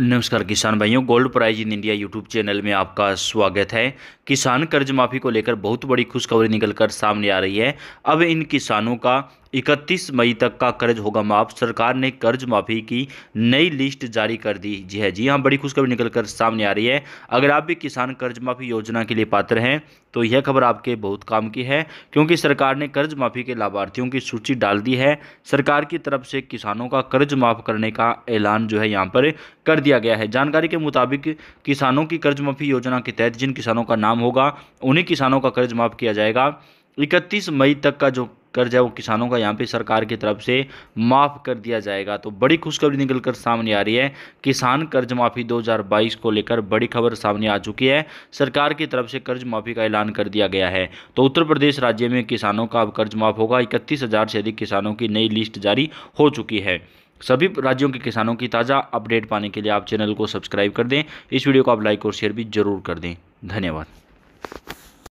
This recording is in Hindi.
नमस्कार किसान भाइयों gold prize in India YouTube channel में आपका स्वागत है किसान कर्ज माफ़ी को लेकर बहुत बड़ी खुशखबरी निकलकर सामने आ रही है अब इन किसानों का इकतीस मई तक का कर्ज होगा माफ सरकार ने कर्ज माफी की नई लिस्ट जारी कर दी जी है हाँ, जी हाँ बड़ी खुशखबरी निकल कर सामने आ रही है अगर आप भी किसान कर्ज माफी योजना के लिए पात्र हैं तो यह खबर आपके बहुत काम की है क्योंकि सरकार ने कर्ज माफी के लाभार्थियों की सूची डाल दी है सरकार की तरफ से किसानों का कर्ज माफ करने का ऐलान जो है यहाँ पर कर दिया गया है जानकारी के मुताबिक किसानों की कर्ज माफी योजना के तहत जिन किसानों का नाम होगा उन्हीं किसानों का कर्ज माफ किया जाएगा इकतीस मई तक का जो कर्ज है वो किसानों का यहाँ पे सरकार की तरफ से माफ़ कर दिया जाएगा तो बड़ी खुशखबरी निकल कर सामने आ रही है किसान कर्ज माफ़ी 2022 को लेकर बड़ी खबर सामने आ चुकी है सरकार की तरफ से कर्ज माफ़ी का ऐलान कर दिया गया है तो उत्तर प्रदेश राज्य में किसानों का अब कर्ज माफ़ होगा इकतीस से अधिक किसानों की नई लिस्ट जारी हो चुकी है सभी राज्यों के किसानों की ताज़ा अपडेट पाने के लिए आप चैनल को सब्सक्राइब कर दें इस वीडियो को आप लाइक और शेयर भी जरूर कर दें धन्यवाद